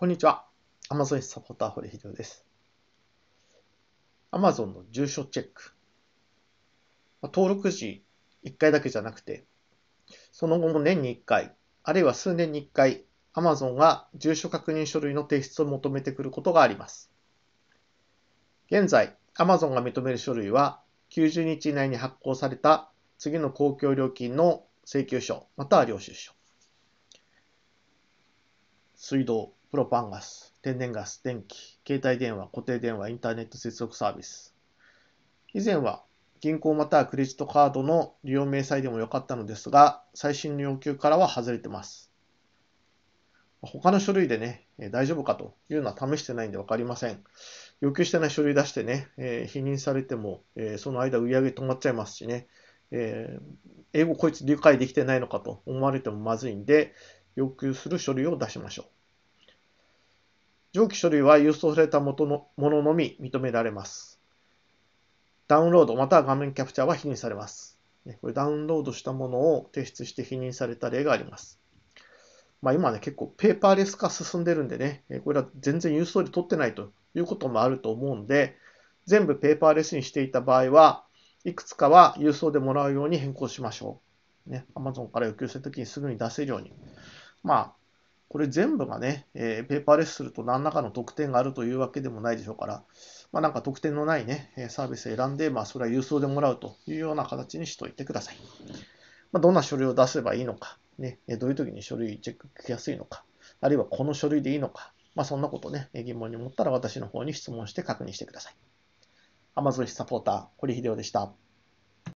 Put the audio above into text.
こんにちは。Amazon サポーター堀秀夫です。Amazon の住所チェック。登録時1回だけじゃなくて、その後も年に1回、あるいは数年に1回、Amazon が住所確認書類の提出を求めてくることがあります。現在、Amazon が認める書類は、90日以内に発行された次の公共料金の請求書、または領収書。水道、プロパンガス、天然ガス、電気、携帯電話、固定電話、インターネット接続サービス。以前は銀行またはクレジットカードの利用明細でも良かったのですが、最新の要求からは外れてます。他の書類でね、大丈夫かというのは試してないんで分かりません。要求してない書類出してね、えー、否認されても、えー、その間売り上げ止まっちゃいますしね、えー、英語こいつ理解できてないのかと思われてもまずいんで、要求する書類を出しましょう。上記書類は郵送された元のもののみ認められます。ダウンロードまたは画面キャプチャーは否認されます。これダウンロードしたものを提出して否認された例があります。まあ、今ね、結構ペーパーレス化進んでるんでね、これは全然郵送で取ってないということもあると思うんで、全部ペーパーレスにしていた場合は、いくつかは郵送でもらうように変更しましょう。ね、Amazon から要求するときにすぐに出せるように。まあ、これ全部がね、えー、ペーパーレスすると何らかの特典があるというわけでもないでしょうから、まあ、なんか特典のないね、サービス選んで、まあ、それは郵送でもらうというような形にしておいてください。まあ、どんな書類を出せばいいのか、ね、どういう時に書類チェックしやすいのか、あるいはこの書類でいいのか、まあ、そんなことね、疑問に思ったら私の方に質問して確認してください。Amazon サポーター、堀秀夫でした。